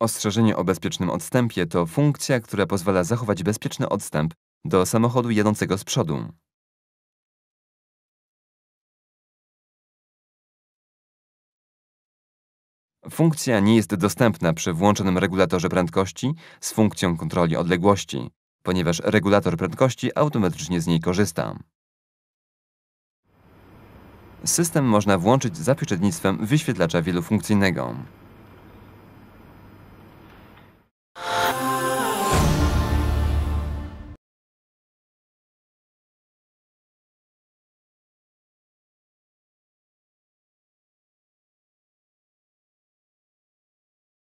Ostrzeżenie o bezpiecznym odstępie to funkcja, która pozwala zachować bezpieczny odstęp do samochodu jadącego z przodu. Funkcja nie jest dostępna przy włączonym regulatorze prędkości z funkcją kontroli odległości, ponieważ regulator prędkości automatycznie z niej korzysta. System można włączyć za pośrednictwem wyświetlacza wielofunkcyjnego.